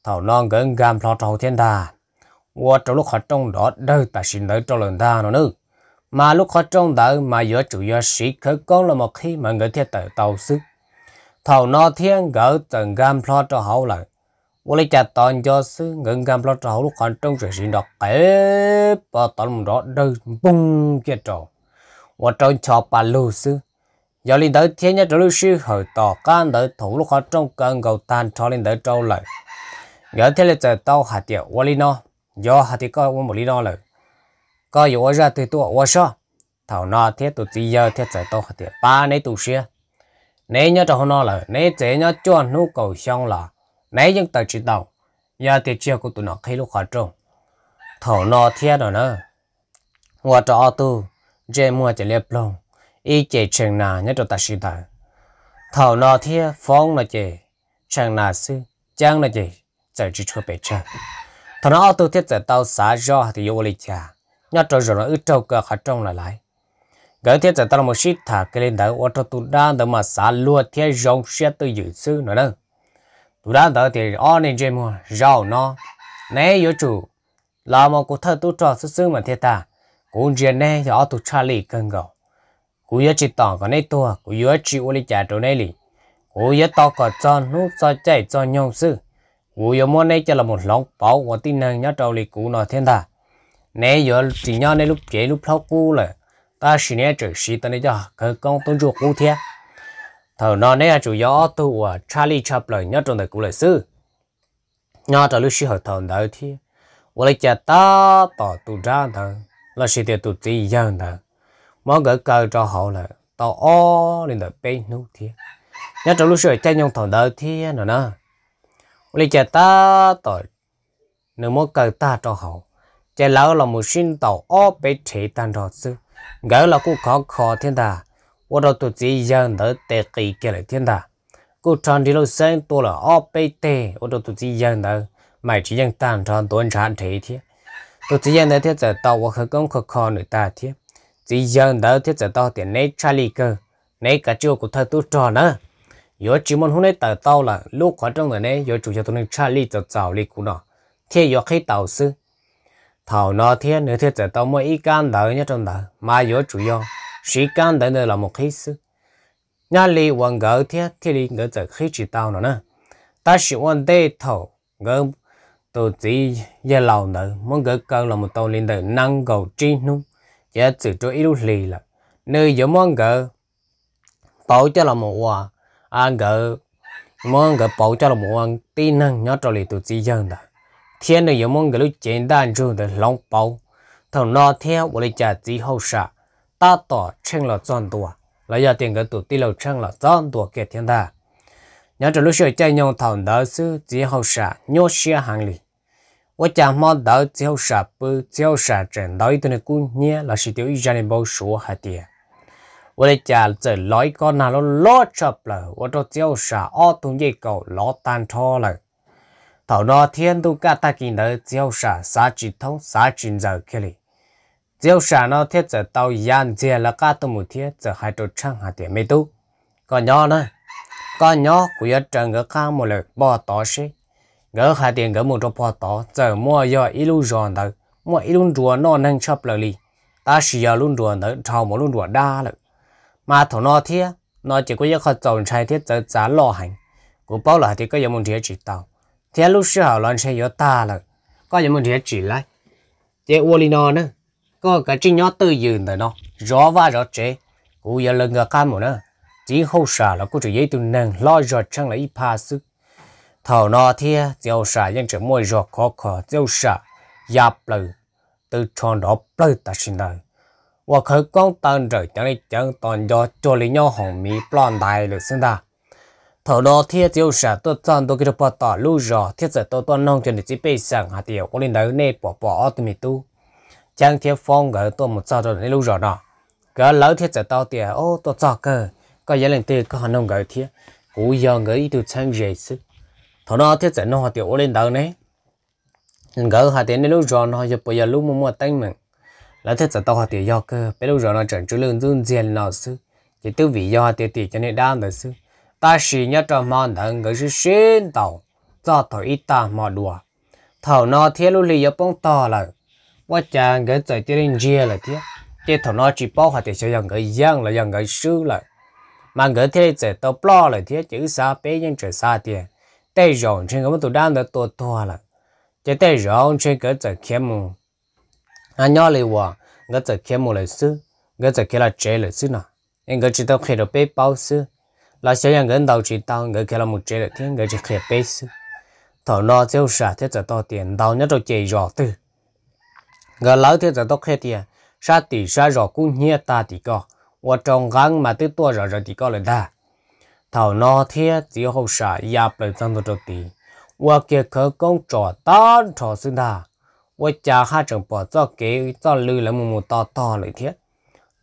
thầu non gần gam lo cho thiên ta qua trong lúc họ trong đó đời ta xin đỡ cho lần ta nó nữa mà lúc họ trong đó mà giữa chủ yếu sĩ khởi con là một khi mà người thiên tử tàu sức thầu nó thiên gỡ từng gam lo cho hậu lại vô lấy chặt toàn cho sứ ngừng gam lo cho hậu lúc còn trong chuyện sinh đọc kể toàn một đó đơn bung kia trò và trong cho bà lưu sư giờ lên tới thiên nhất lưu sư hở tỏ can tới thủ lúc họ trong cơn cầu tan cho lên tới trâu lại gỡ thế là trời tao hạt tiệu vô lên nó do hạt tiệu có vô một lý nó lại coi vô ra từ tôi vô sao thảo nó thiết tụi gì giờ thiết trời tao hạt tiệu ba nấy tụi xia nếu nhớ trong nó là nếu trẻ nhớ cho nhu cầu xong là nếu những tờ chỉ đầu giờ thì chưa có tụi nó khi lúc khó trông thổ nó thiết rồi nữa qua cho tu chế mua chế liệp lông ý chế trường nà nhớ cho ta chỉ đầu thổ nó thiết phong là chế trường nà sư chẳng là chế giờ chỉ chưa bể chơi thổ nó tu thiết giờ tao xả gió thì vô lịch cha nhớ cho rồi nó ít trâu cơ khó trông là lại gỡ thiết giải tao một shit thả cái lên đó ô tô tụ đó mà xả luôn thiết rong xe từ dự sư nữa đó tụ đa đó thì on nên chơi rau nó nè yếu chủ là một cụ thơ tụ trò sư sư mà thiết ta cũng chuyện này thì ô tụ Charlie cần gạo cú yếu chỉ tỏ còn này tua cú yếu chỉ ô lý trả chỗ này lì cú yếu to còn cho nút cho chạy cho nhông sư cú yếu muốn này cho là một lòng bảo của tin năng nhớ trâu lì cú nó thiên ta nè yếu chỉ nhau này lúc chế lúc thóc cú rồi ta chỉ nên chỉ sĩ ta nên cho cái công tôn à, chủ cũ thế thầu nó nên chủ yếu tu à Charlie Chaplin nhớ trong đời cũ lịch sử nhớ trong lịch sử học thầu đời thì 我来家打打赌场的，那些的都这样的，某个搞着好了，到二零的北路天，那这路是在用头的天了呢。我来家打打，那么个打着好，在老了没心到二北车单着走。gỡ là cô khó khó thiên ta ô đâu tụi chị dân đỡ tệ kỳ kia lại thiên ta cô tròn đi lâu sen tôi là ô bê tê ô đâu tụi chị dân đỡ mày chỉ dân tàn tròn tuần tràn thế thế tụi chị dân đỡ thiết giờ tao có khởi công khó khó nữa ta thế chỉ dân đỡ thiết giờ tao tiền nấy charlie cơ nấy cả chiều của thơ tôi tròn nữa yo chỉ muốn hôm nay tờ tao là lúc khóa trong rồi này yo chủ tụi tôi nên charlie cho tao li cũng nọ thế yo khi tàu sư thầu nó thiên nữa thiết giải tao mỗi ít can đỡ nhá trong đó mà yếu chủ yếu sĩ can đỡ là một khí sư nhà lý quân gỡ thiết thì lý gỡ giải khí chỉ tao nó nè ta sĩ quân đê thầu, gỡ tổ chỉ giờ lâu nữa muốn gỡ cơ là một tàu lên đời năng cầu tri nu giờ chỉ cho ít lì là nơi giờ muốn gỡ bảo cho là một hòa à gỡ muốn gỡ bảo cho là một hòa tin năng nhớ cho lý tổ chỉ dân đó thiên cái lối đường 天的有梦个路简单中的龙包，头那天我的家之后啥，大多成了赚多，来要点个土地楼成了赚多给天的。nhớ trong lúc sửa chạy nhau thảo đỡ sư chỉ hậu xả nhô xia hàng lì và chả mò đỡ chỉ hậu xả bư chỉ hậu xả trên đói tên cú nhé là sự tiêu ý gia đình bao số hạt tiền và để chả trở lối con nào nó lo chập lờ và cho chỉ hậu xả o tung dây cầu lo tan tho lời thảo nó thiên tu cả ta kỳ nợ giao xả xã chỉ thông xã chỉ giờ kia li giao xả nó thiết giờ tàu yan dìa là cả tu một thiết giờ hai tổ trang tiền mấy tu còn nhỏ nữa còn nhỏ của dân trần gỡ một lời bỏ tỏ xí gỡ hai tiền gỡ một chỗ bỏ tỏ giờ mua do illusion đó mua illusion nó nâng chấp lời li ta sử luôn đùa nữa thảo một luôn đùa đa lợi mà thảo nó thiết nó chỉ có những khó trồng trái thiết giờ giá lo hành của bao là thì có những môn thiết chỉ tàu thế lúc sau lần sẽ có ta là có những một địa chỉ lại thế ô li nó nữa có cái chính nó tự dừng rồi nó rõ và rõ chế cú giờ lần gặp cam một nữa chỉ hậu xả là cú chỉ dễ tụi nàng lo rõ chẳng là ít pa sức thầu nó thế giàu xả nhưng trở mỗi rõ khó khó giàu xả giáp lời từ tròn đó lời ta xin đời hoặc khởi con tên rồi chẳng đi chẳng toàn do cho lý nhau hồng mỹ plon đại được xưng ta thở đó thiết tiêu sản tôi chọn tôi cái bỏ tỏ lưu rõ thiết giờ tôi tôi nông cho nên chỉ bị sản hạt điều có nên đấy nè bỏ bỏ tôi mình tu chẳng thiết phong gỡ tôi một sao rồi nên lưu rõ đó cái lỡ thiết giờ tôi tiền ô tôi chọn cơ có giá lên tiền có hành nông gỡ thiết cú giờ gỡ ít được chẳng dễ chứ thở đó thiết giờ nó hạt điều có nên đấy nè gỡ hạt tiền nên lưu rõ nó giờ bây giờ lúc mua mua tay mình là thiết giờ tôi hạt điều do cơ bây giờ nó chuẩn chú lương dương diện nó sư chỉ tư vị do hạt điều tiền cho nên đam đấy sư ta sĩ nhớ cho mòn thần người sư sinh tàu do thổi ít ta mà đùa Thầu nó thế lưu lì yếu bông to là quá chàng người trời tiên linh dìa là thế thế thầu nó chỉ bao hạt thì cho dòng người giang là dòng người sư là mà người thế trời tàu lo là thế chữ xa bé nhân trời xa tiền tay rộng trên cái tụ đang được tổ thua là chế tay rộng trên cái trời kiếm mù anh nhỏ lì hòa người trời kiếm mù là sư người trời kia là chế là sư nào anh người chỉ tao khi được bé bao sư là sẽ nhận người đầu chỉ tao người kia là một chế được thiên người chỉ khép bế sư thọ nó tiêu xả thế giờ to tiền tao nhất đầu chạy rõ tư người lão thế giờ tao khép tiền sa tỷ sa rõ cũng nghe ta tỷ co và trong gắng mà tới tua rõ rõ tỷ co là ta thọ nó thế chỉ hậu xả giáp lại trong tổ tỷ và kia khởi công trò ta trò sư ta và cha hai trường bỏ cho kế cho lư là một một to to lại thiết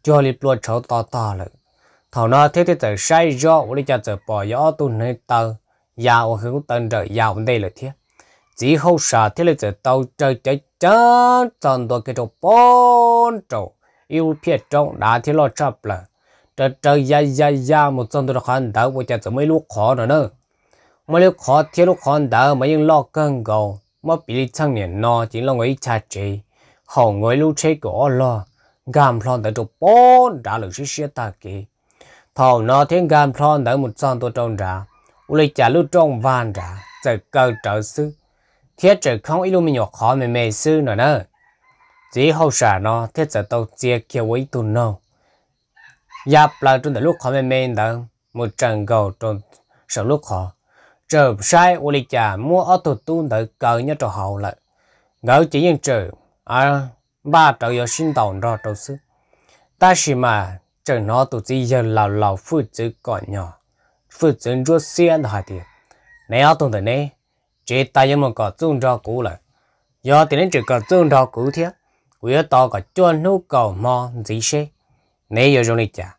cho liệt luôn cháu to to lại thảo nó thế thì tờ sai do của đi cho tờ bỏ gió tu nơi tờ giàu dạ, hướng tên trời giàu dạ, đây là thế chỉ hậu sợ thế là tờ tàu chơi chơi chơi tròn đồ cái đồ bốn trầu yêu phía trong đã thế lo chập là trời trời ya ya ya một trong đồ khăn đỡ của cha tờ mấy lúc khó nữa nữa mà lúc khó thế lúc khó đỡ mà những lo cân cầu mà bị thằng niên nó chỉ là người cha chị hậu người lúc chơi cổ lo gam lon tờ đồ bốn đã được sự sẽ ta kì thầu nó thiên gam thon đã một son tôi trông ra u lấy trả lúc trong van ra giờ cơ trợ sư thiết trời không ít luôn mình nhỏ khó mềm mềm sư nữa nữa chỉ hậu xả nó thiết giờ tàu chia kia với tôi nó giáp là trong lúc khó mềm mềm đó một trận cầu trong sau lúc khó trở sai u lấy trả mua ở tụi tụi đợi cơ nhớ cho hậu lại ngỡ chỉ nhân trời à ba trời giờ sinh tồn ra trâu sư ta chỉ mà chờ nó tụi chỉ giờ lào lào phụ chữ cọ nhỏ phụ chữ rút xiên hỏi thì nè áo tuần này chế ta giống một cọ chung cho cũ lại giờ thì nên chỉ cọ chung cho cũ thiệt quý to cọ cho nụ cầu mò gì xe nè giờ rồi này chả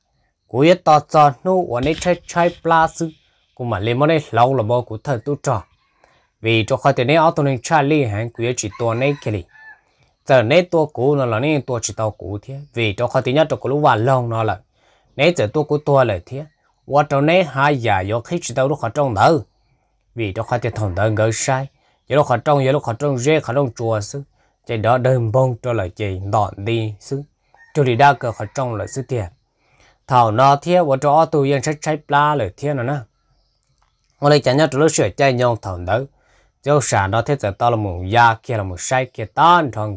quý to cho nụ ở đây chơi chơi plus cũng mà lên món này lâu là bao cũng thật tốt cho, vì cho khỏi thì nè áo tuần này Charlie hàng quý chỉ tuần này kia giờ nãy tua cũ nó là nãy tua chỉ tàu cũ thế vì cho khó tin nhất cho cái lúc vào lâu nó là nãy giờ tua cũ tua lại thế và cho nãy hai già do khi chỉ tàu lúc họ trong đỡ vì cho khó tin thằng đỡ ngỡ sai giờ lúc họ trong giờ lúc họ trong rê họ trong chùa xứ chạy đó đơn bông cho lại chạy đoạn đi xứ cho đi đa cơ họ trong lại xứ tiền thảo nó thế và cho tu yên sách sách la lại thế nữa nè ngoài lại chẳng nhớ cho lúc sửa chạy nhau thằng đỡ cháu sản đó thế giờ tao là một gia kia là một sai kia tan thằng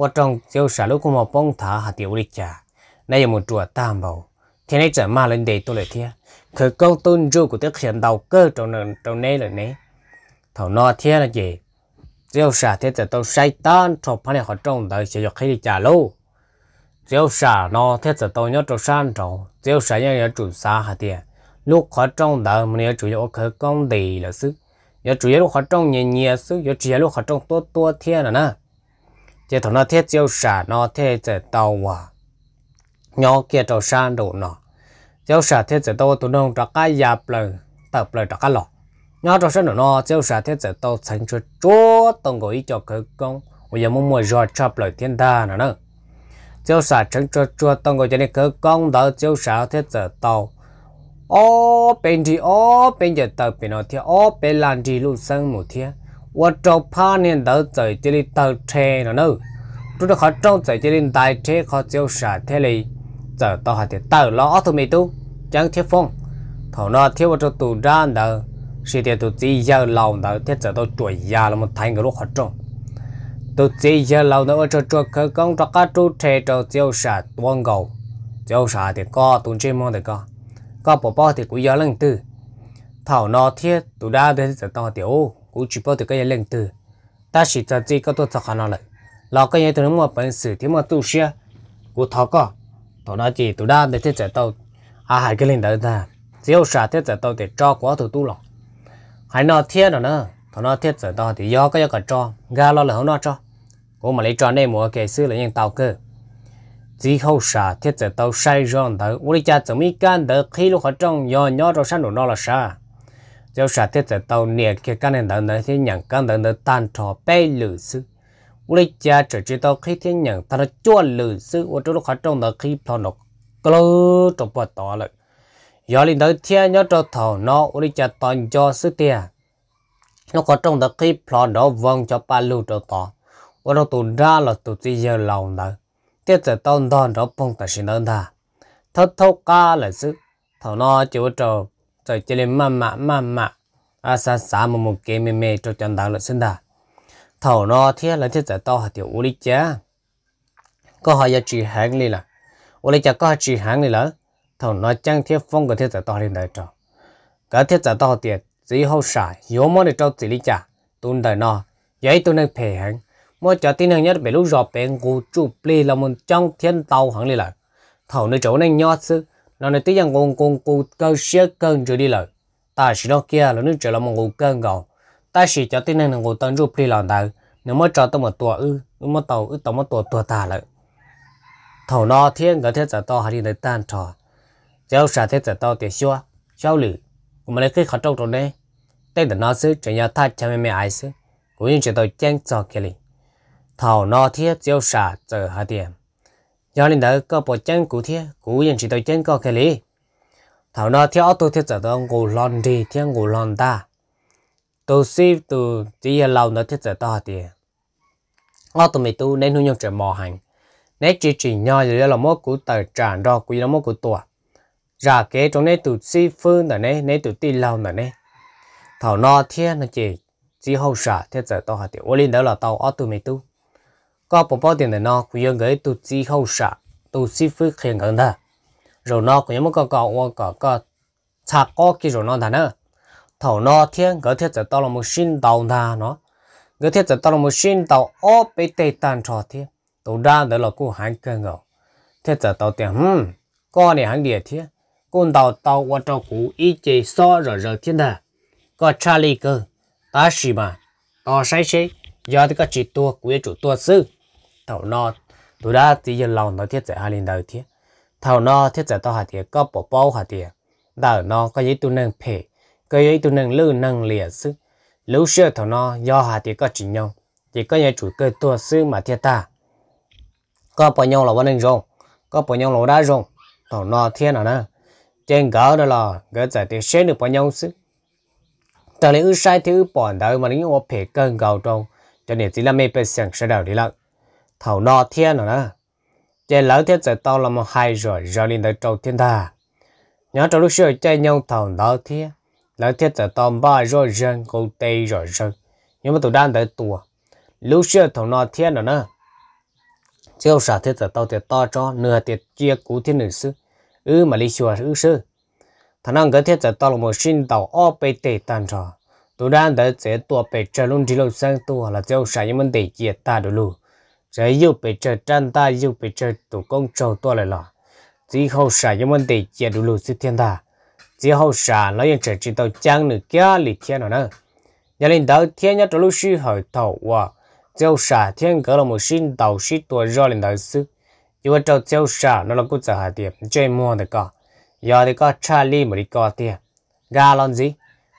我中就杀戮古么崩塌下掉里家，那也没做担保。天天怎么人得多了天，可高端肉骨的很到各种人都那了呢。头那天了也，就杀天子都晒单，从旁边和中的些就开始家喽。就杀那天子都要做山中，就杀人要做啥下的，路和中的没有主要可工地了是，要主要路和中年年是，要主要路和中多多天了呢。chỉ thằng nó thiết chiêu xả nó thiết chế tàu à nhỏ kia tàu san đủ nó chiêu xả thiết chế tàu tụi nông trắc cái giáp lời tập lời trắc cái lọ nhỏ tàu san đủ nó chiêu xả thiết chế tàu thành cho chúa tông gọi cho cơ công bây giờ muốn mua giò chập lời thiên đa nữa nữa chiêu xả thành cho chúa tông gọi cho nên cơ công đó chiêu xả thiết chế tàu ô bên thì ô bên giờ tàu bên nó thì ô bên làm gì luôn sang một thiên 我找半年都在这里倒车了呢，这个好找在这里倒车，好就啥这里找到好的倒了，奥特曼都将铁风，头那铁我这都站的，是的都只要老的，铁找到追呀，那么太个路好找。tôi chỉ giờ lâu nữa cho cho cơ công cho các chú trẻ cho tiêu sả tuôn cầu tiêu sả thì có tuôn chim mong thì có có bỏ bỏ thì cũng giờ lần tư thảo nó thiết tụi đã đến giờ to cũng chỉ bao được cái lên từ ta chỉ cho chỉ có tôi cho khả năng lão cái này tôi muốn bản sự thì mà tu sửa cú thọ có thọ nói gì tôi đã để thế giải tàu à hai cái lên đó ta chỉ có sao thế giải tàu để cho quá tôi tu lòng hãy nói thiết rồi nữa thọ nói thiết giải tàu thì do cái cái cho ga lo là không nói cho cú mà lấy cho nên mua cái xứ là những tàu cơ chỉ hậu sa thiết giải tàu sai rồi đó uli cha chấm ít can đỡ khi lúc họ trong do nhỏ rồi sang đồ nó là sao? cháu sợ thế tại tàu nè cái căn này đằng đấy thế nhận căn đằng đấy tan trò bay lử sư lấy cha trở chỉ tao khi thế nhận ta nó chua lử sư ở chỗ lúc khó trong đó khi thọ nó cơ trong bờ tỏ lại giờ lên tới thiên nhớ cho thọ nó lấy cha toàn cho sư tia nó khó trong đó khi thọ nó vâng cho ba lưu cho tỏ ở đó tụi ra là tụi chỉ giờ lòng đó thế tại tao đòn đó phong ta xin đơn ta thật thâu ca là sư thọ nó chịu trò rồi chỉ lên mặn mặn mặn mặn à xa sa một một cái mê mê cho chân đào lợn sinh đà thầu nó thiết là thiết giải tao hạt tiểu uli chá có họ giờ chỉ hàng đi là uli chá có chỉ hàng đi là thầu nó chẳng thiết phong của thiết giải tao lên đại trò cái thế giờ tao tiền chỉ hậu xài yếu món để cho chỉ lý chả tuần đời nó giấy tuần này phê hàng mỗi cho tin hàng nhất về lúc rọp bèn gù chụp lì là một trong thiên tàu hàng đi là thầu nó chỗ này nhót sư nó nên tí rằng con con cô cơ xe cần rồi đi lại ta chỉ đó kia là nước trở là một ngủ cơn gầu ta chỉ cho tin là người tân rụp đi làm ta nếu mà cho tôi một tuổi ư mà tàu ư tàu mà tuổi tuổi ta lại thầu nó thiên người thế giả to hay đi lấy tan trò giáo sa thế giả to tiền xua giáo lử của mình lấy cái khó trâu rồi đấy tên là nó sư chỉ nhà tha cha mẹ mẹ ai sư, cũng như chỉ tôi chán cho kia liền thầu nó thiết giáo sa giờ hai điểm giờ linh đó có bộ chân cụ thế cụ dân chỉ tôi chân có cái lý thảo nó theo tôi thiết giờ đó ngủ lòn đi theo ngủ lòn ta tôi xí tôi chỉ là lâu nó thiết giờ tôi thì ở tụi mình tu nên nuôi nhau trở mò hành nếu chỉ chỉ nhau thì là mỗi cụ tờ tràn đó cụ là mỗi cụ tuổi ra kế trong này tụi xí phương là này này tụi tì lâu là này thảo nó thiết nó chỉ chỉ hậu sợ thiết giờ tôi thì ô linh đó là tàu ở tụi mình tôi có bộ bao tiền này nó cũng yêu người tu chi hậu sợ tu sĩ phước khen gần đó rồi nó cũng giống có có có cái chặt có cái rồi nó thằng đó thầu nó thiên gỡ thiết sẽ tao là một sinh đầu thà nó gỡ thiết sẽ tao là một sinh đầu ô bị tây tan trò thiên tổ ra đó là cô hàng cơ ngầu thiết sẽ tao tiền hmm con này hàng địa thiên con đầu tao qua cho cụ ý chế so rồi rồi thiên đà có Charlie cơ ta xì mà to sai sai do cái chỉ tua của chủ tua sư thảo nọ tôi đã chỉ dân lòng nói thiết giải hai lần đầu thiết thảo nọ thiết giải tao hạt tiền có bỏ bao hạt tiền đào nọ có giấy tôi nâng phê có giấy tôi nâng lưu nâng lìa sức lưu sơ thảo nọ do hạt tiền có chỉ nhau chỉ có nhà chủ cơ tua sư mà thiết ta có bao nhiêu là vấn đề rồi có bao nhiêu là đã rồi thảo nọ thiết nào nè trên gỡ đó là gỡ giải tiền sẽ được bao nhiêu sức tờ lấy ư sai thứ bỏ đời mà những ông phê cơn gạo trong cho nên chỉ là mấy bên sẵn sẽ đầu đi lận thầu nọ thiên nữa nè chạy lỡ thiết giải tao là một hai rồi rồi lên tới trâu thiên tha nhớ trong lúc xưa chạy nhau thầu nọ thiên lỡ thiết giải tao ba rồi rồi cô tây rồi rồi nhưng mà tụi đang tới tùa lúc xưa thầu nọ thiên nữa nè chiêu xả thiết giải tao thì to cho nửa tiệt chia cú thiên nữ sư ư mà lý xua ư sư thằng năng cái thiết giải tao là một sinh tàu o bê tê tàn trò tụi đang tới sẽ tùa bê trời luôn đi lâu sang tùa là chiêu xả những vấn đề chia ta được luôn rồi yêu bị trời chân ta yêu bị trời tụ công trâu to lại lọ chỉ hậu xả những vấn đề chia đủ lụt sự thiên ta chỉ hậu xả lấy những trời chỉ tàu trang nữa kia lì thiên nữa nhà linh đạo thiên nhà trâu sư hỏi thầu và tiêu xả thiên cỡ là một sinh tàu sĩ tuổi do linh đạo sư yêu trâu tiêu xả nó là cũng sợ hại tiệm chơi mua được cả giờ thì có Charlie mà đi có tiệm ga làm gì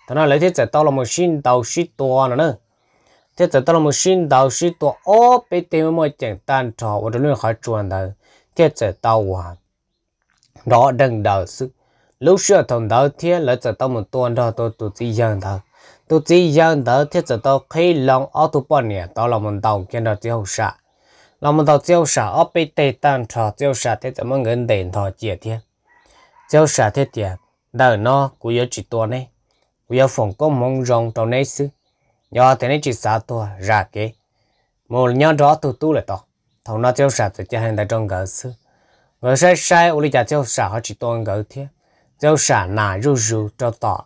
thằng nó lấy thế giờ tao là một sinh tàu sĩ tuổi nữa thế giờ tao một xin đầu xin tổ ô bị tìm một chẳng tan trò và luôn khỏi chuồn đời thế giờ tao à đó đừng đầu sức lúc xưa thằng đó thế là giờ tao một tuần đó tôi tụt chỉ dân thôi tụt chỉ dân đó thế giờ tao khi lòng ở tụt bao nhiêu tao là một đầu kia đó tiêu xạ là một đầu tiêu xạ ở bị tê tan trò tiêu xạ thế giờ mọi người đền thọ chia thế tiêu xạ thế tiền đời nó cũng có chỉ tuần này cũng có phòng có mong rong trong này xứ nhờ thế này chỉ sao tôi ra cái một nhớ đó tôi tu lại tao thầu nó chơi sao thì chơi hàng đại trong gỡ xứ gỡ sai sai uli chả chơi sao họ chỉ toàn gỡ thế chơi sao nà rú rú cho tao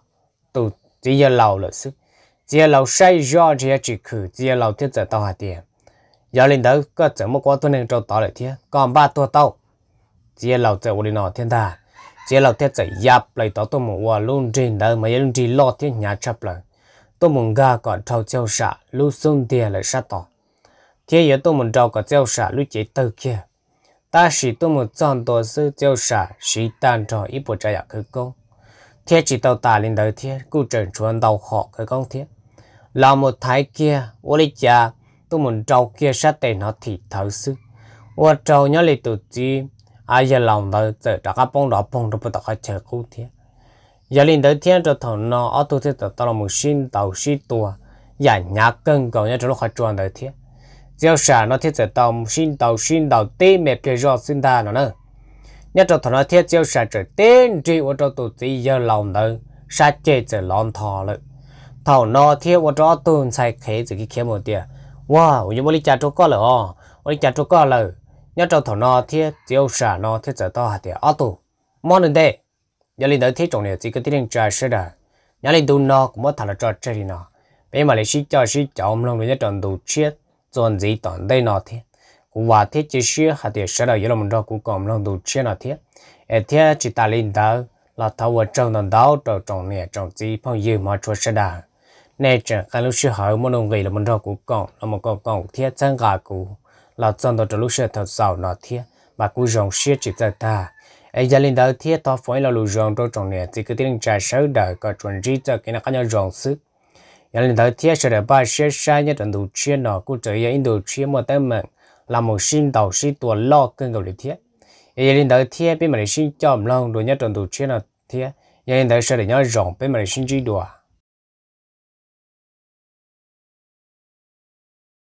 tôi chỉ giờ lâu là xứ chỉ lâu sai do chỉ chỉ khử chỉ lâu thiết giờ tao hạt tiền giờ lên đó có chẳng một quá tôi nên cho tao lại thế còn ba tôi tao chỉ lâu chơi uli nó thiên tha chỉ lâu thiết giờ giáp lại tao tôi một quả luôn trên đó mà luôn trên lo thiết nhà chấp lại tôi muốn gà còn trâu treo xả lưu xung tiền lại sát tỏ thế giờ tôi muốn trâu còn treo xả lưu chế tơ kia ta chỉ tôi muốn chọn tổ sư treo xả chỉ tan trò ít bộ trái giả khứ công thế chỉ tàu tà linh đời thế cụ trần chuẩn đầu họ khứ công thế là một thái kia ô lý cha tôi muốn trâu kia sát tề nó thì thở sư ô trâu nhớ lại tụt chi ai giờ lòng đời giờ đã các bông đỏ bông đâu bắt đầu khai chờ cụ thế giờ linh tới thiên cho thầu nó ở tu thế tao tao một xin đầu xí tua nhà nhà cân cầu nhà cho nó khỏi chuồn đầu thiên giờ sáng nó thiết sẽ đầu một xin tàu xin tàu tê mẹ kia rõ xin ta nó nè, nhà cho thầu nó thiết giờ sáng trời tên chỉ ở cho tụ chỉ giờ lòng nữa sát chết sẽ lòng thò lự thằng nó thiết ở cho tuần sai khế chỉ cái khế một tiền wow như bố đi chặt chỗ có lợ ó bố đi chặt chỗ có lợ nhá cho thầu nó thiết giờ sáng nó thiết sẽ tao hạt tiền ở tụ món này nhà linh tới thế trọng này chỉ có tiếng trà sữa đã nhà linh tu nó cũng mất thằng là trò chơi nó bây mà lại xí cho xí cho ông long người nhất tròn đủ chết tròn gì toàn đây nó thế cũng và thế chỉ xí hạt tiền sữa là mình đó cũng còn long đủ chết nó thế ở thế chỉ ta linh đó là thâu ở trong đàn đó trò trọng này trong gì phong dư mà trò sữa đã nên chẳng cái lúc xí hỏi một đồng người là mình đó cũng còn là một con còn thế chẳng cả cũng là trong đó lúc xí thật giàu nó thế mà cũng rồng xí chỉ ta ta ai gia linh đầu thiết ta phối là lù rong trong trong này chỉ cứ tiếng trà sớ đó có chuẩn trí cho cái nó có nhau rong sức gia linh đó thiết sẽ để ba sẽ sai nhất trận đủ chia nọ cũng trở ra Indo chia một tay mình là một sinh đầu sĩ tuổi lo cân cầu lý thiết ai gia linh đó thiết bên mà để sinh cho lòng đồ nhất trận đủ chia nọ thiết gia linh đầu sẽ để nhau rong bên mà để sinh chi đùa